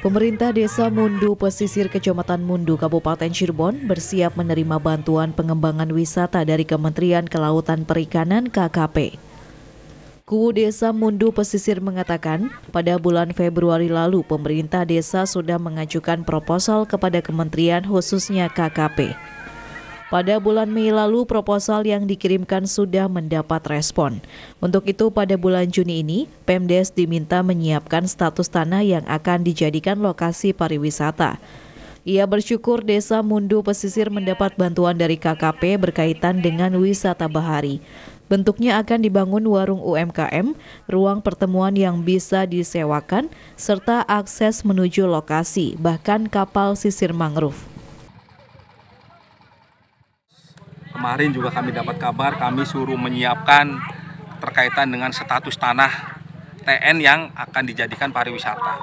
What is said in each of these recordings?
Pemerintah Desa Mundu Pesisir Kecamatan Mundu Kabupaten Cirebon bersiap menerima bantuan pengembangan wisata dari Kementerian Kelautan Perikanan KKP. Kubu Desa Mundu Pesisir mengatakan, pada bulan Februari lalu pemerintah desa sudah mengajukan proposal kepada kementerian khususnya KKP. Pada bulan Mei lalu, proposal yang dikirimkan sudah mendapat respon. Untuk itu, pada bulan Juni ini, Pemdes diminta menyiapkan status tanah yang akan dijadikan lokasi pariwisata. Ia bersyukur desa Mundu Pesisir mendapat bantuan dari KKP berkaitan dengan wisata bahari. Bentuknya akan dibangun warung UMKM, ruang pertemuan yang bisa disewakan, serta akses menuju lokasi, bahkan kapal sisir mangrove. Kemarin juga kami dapat kabar kami suruh menyiapkan terkaitan dengan status tanah TN yang akan dijadikan pariwisata.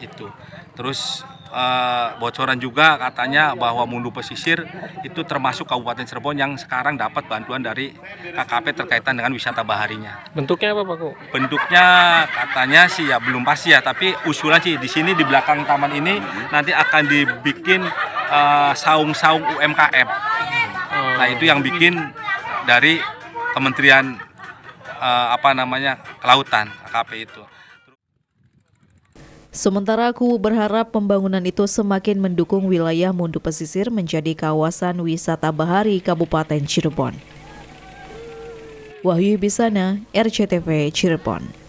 Itu. Terus eh, bocoran juga katanya bahwa Mundu Pesisir itu termasuk Kabupaten Cirebon yang sekarang dapat bantuan dari KKP terkaitan dengan wisata baharinya. Bentuknya apa, Pak? Bentuknya katanya sih ya belum pasti ya, tapi usulan sih di sini di belakang taman ini nanti akan dibikin eh, saung-saung eh, UMKM Nah itu yang bikin dari Kementerian eh, apa namanya Kelautan AKP itu. Sementara aku berharap pembangunan itu semakin mendukung wilayah Mundu Pesisir menjadi kawasan wisata bahari Kabupaten Cirebon. Wahyu Bisana, RCTV Cirebon.